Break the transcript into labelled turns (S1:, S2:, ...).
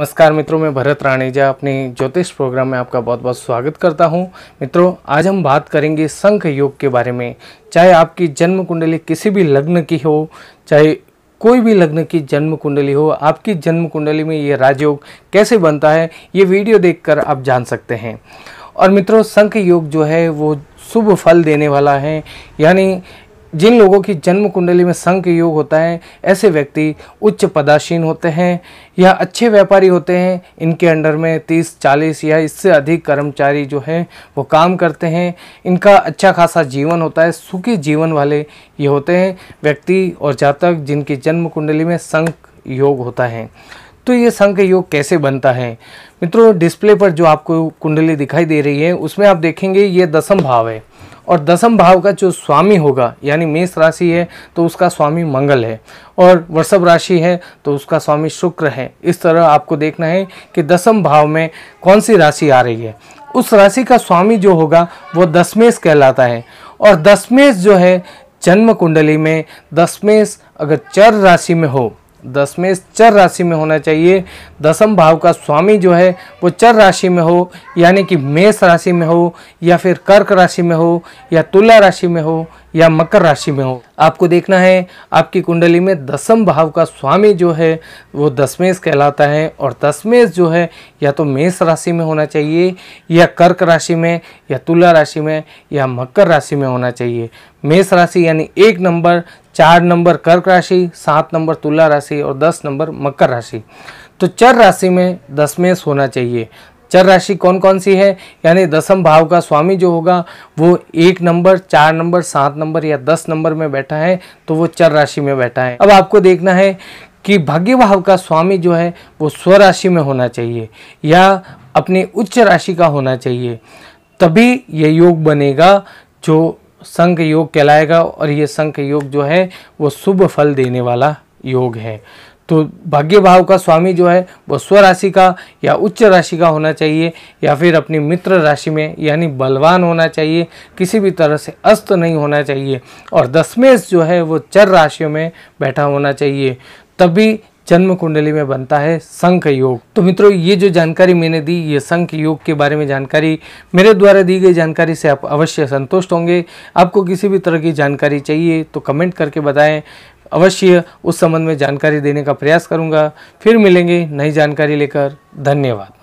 S1: नमस्कार मित्रों मैं भरत राणेजा अपने ज्योतिष प्रोग्राम में आपका बहुत बहुत स्वागत करता हूं मित्रों आज हम बात करेंगे संख योग के बारे में चाहे आपकी जन्म कुंडली किसी भी लग्न की हो चाहे कोई भी लग्न की जन्म कुंडली हो आपकी जन्म कुंडली में ये राजयोग कैसे बनता है ये वीडियो देख आप जान सकते हैं और मित्रों संख योग जो है वो शुभ फल देने वाला है यानी जिन लोगों की जन्म कुंडली में संघ योग होता है ऐसे व्यक्ति उच्च पदासीन होते हैं या अच्छे व्यापारी होते हैं इनके अंडर में 30, 40 या इससे अधिक कर्मचारी जो हैं वो काम करते हैं इनका अच्छा खासा जीवन होता है सुखी जीवन वाले ये होते हैं व्यक्ति और जातक जिनकी जन्म कुंडली में संघ योग होता है तो ये संघ योग कैसे बनता है मित्रों डिस्प्ले पर जो आपको कुंडली दिखाई दे रही है उसमें आप देखेंगे ये दसम भाव है और दसम भाव का जो स्वामी होगा यानी मेष राशि है तो उसका स्वामी मंगल है और वृषभ राशि है तो उसका स्वामी शुक्र है इस तरह आपको देखना है कि दसम भाव में कौन सी राशि आ रही है उस राशि का स्वामी जो होगा वो दसमेश कहलाता है और दसमेश जो है जन्म कुंडली में दसमेश अगर चर राशि में हो दसमेश चर राशि में होना चाहिए दसम भाव का स्वामी जो है वो चर राशि में हो यानी कि मेष राशि में हो या फिर कर्क राशि में हो या तुला राशि में हो या मकर राशि में हो आपको देखना है आपकी कुंडली में दसम भाव का स्वामी जो है वो दसमेश कहलाता है और दसमेश जो है या तो मेष राशि में होना चाहिए या कर्क राशि में या तुला राशि में या मकर राशि में होना चाहिए मेष राशि यानी एक नंबर चार नंबर कर्क राशि सात नंबर तुला राशि और दस नंबर मकर राशि तो चर राशि में दसवें होना चाहिए चर राशि कौन कौन सी है यानी दसम भाव का स्वामी जो होगा वो एक नंबर चार नंबर सात नंबर या दस नंबर में बैठा है तो वो चर राशि में बैठा है अब आपको देखना है कि भाग्य भाव का स्वामी जो है वो स्वराशि में होना चाहिए या अपनी उच्च राशि का होना चाहिए तभी ये योग बनेगा जो संख योग कहलाएगा और ये संख योग जो है वो शुभ फल देने वाला योग है तो भाग्य भाव का स्वामी जो है वो स्व राशि का या उच्च राशि का होना चाहिए या फिर अपनी मित्र राशि में यानी बलवान होना चाहिए किसी भी तरह से अस्त नहीं होना चाहिए और दसमेश जो है वो चर राशियों में बैठा होना चाहिए तभी जन्म कुंडली में बनता है संख योग तो मित्रों ये जो जानकारी मैंने दी ये संख योग के बारे में जानकारी मेरे द्वारा दी गई जानकारी से आप अवश्य संतुष्ट होंगे आपको किसी भी तरह की जानकारी चाहिए तो कमेंट करके बताएं अवश्य उस संबंध में जानकारी देने का प्रयास करूंगा फिर मिलेंगे नई जानकारी लेकर धन्यवाद